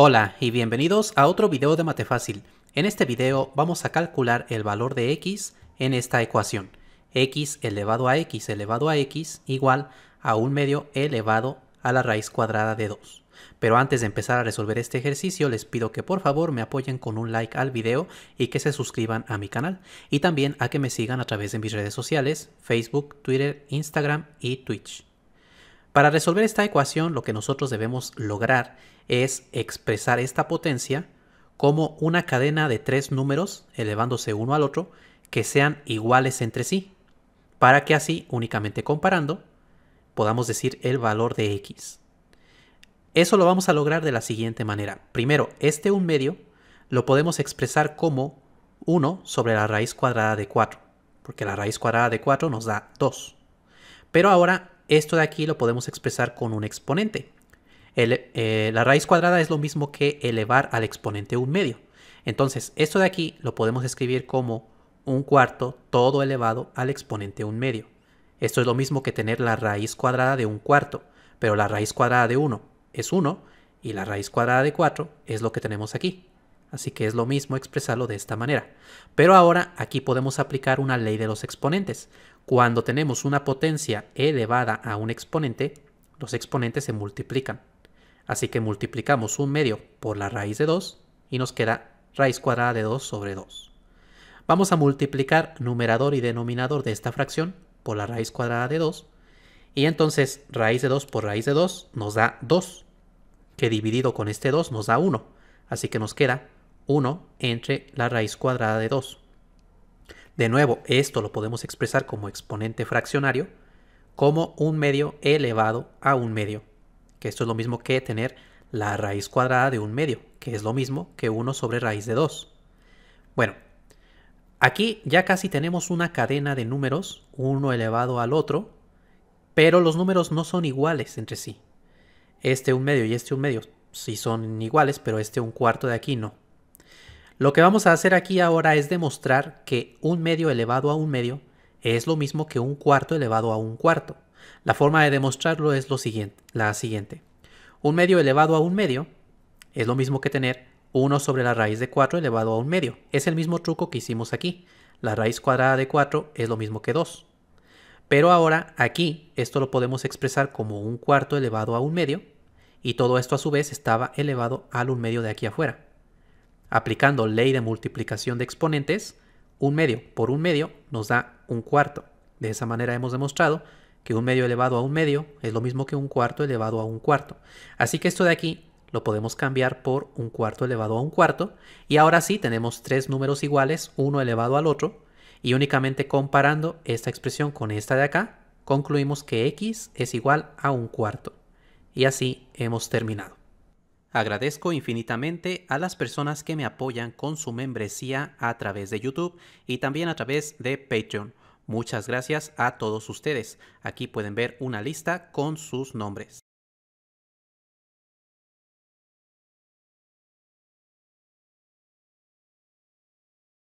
Hola y bienvenidos a otro video de Mate Fácil. En este video vamos a calcular el valor de x en esta ecuación. x elevado a x elevado a x igual a un medio elevado a la raíz cuadrada de 2. Pero antes de empezar a resolver este ejercicio les pido que por favor me apoyen con un like al video y que se suscriban a mi canal y también a que me sigan a través de mis redes sociales Facebook, Twitter, Instagram y Twitch. Para resolver esta ecuación lo que nosotros debemos lograr es expresar esta potencia como una cadena de tres números elevándose uno al otro que sean iguales entre sí, para que así, únicamente comparando, podamos decir el valor de x. Eso lo vamos a lograr de la siguiente manera. Primero, este 1 medio lo podemos expresar como 1 sobre la raíz cuadrada de 4, porque la raíz cuadrada de 4 nos da 2. Pero ahora esto de aquí lo podemos expresar con un exponente. Eh, la raíz cuadrada es lo mismo que elevar al exponente un medio. Entonces, esto de aquí lo podemos escribir como un cuarto todo elevado al exponente un medio. Esto es lo mismo que tener la raíz cuadrada de un cuarto, pero la raíz cuadrada de 1 es 1 y la raíz cuadrada de 4 es lo que tenemos aquí. Así que es lo mismo expresarlo de esta manera. Pero ahora aquí podemos aplicar una ley de los exponentes. Cuando tenemos una potencia e elevada a un exponente, los exponentes se multiplican. Así que multiplicamos un medio por la raíz de 2 y nos queda raíz cuadrada de 2 sobre 2. Vamos a multiplicar numerador y denominador de esta fracción por la raíz cuadrada de 2 y entonces raíz de 2 por raíz de 2 nos da 2, que dividido con este 2 nos da 1, así que nos queda 1 entre la raíz cuadrada de 2. De nuevo, esto lo podemos expresar como exponente fraccionario, como un medio elevado a un medio, que esto es lo mismo que tener la raíz cuadrada de un medio, que es lo mismo que 1 sobre raíz de 2. Bueno, aquí ya casi tenemos una cadena de números, uno elevado al otro, pero los números no son iguales entre sí. Este un medio y este un medio sí son iguales, pero este un cuarto de aquí no. Lo que vamos a hacer aquí ahora es demostrar que un medio elevado a un medio es lo mismo que un cuarto elevado a un cuarto. La forma de demostrarlo es lo siguiente, la siguiente. Un medio elevado a un medio es lo mismo que tener 1 sobre la raíz de 4 elevado a un medio. Es el mismo truco que hicimos aquí. La raíz cuadrada de 4 es lo mismo que 2. Pero ahora aquí esto lo podemos expresar como un cuarto elevado a un medio y todo esto a su vez estaba elevado al un medio de aquí afuera. Aplicando ley de multiplicación de exponentes, un medio por un medio nos da un cuarto. De esa manera hemos demostrado que un medio elevado a un medio es lo mismo que un cuarto elevado a un cuarto. Así que esto de aquí lo podemos cambiar por un cuarto elevado a un cuarto. Y ahora sí tenemos tres números iguales, uno elevado al otro. Y únicamente comparando esta expresión con esta de acá, concluimos que x es igual a un cuarto. Y así hemos terminado. Agradezco infinitamente a las personas que me apoyan con su membresía a través de YouTube y también a través de Patreon. Muchas gracias a todos ustedes. Aquí pueden ver una lista con sus nombres.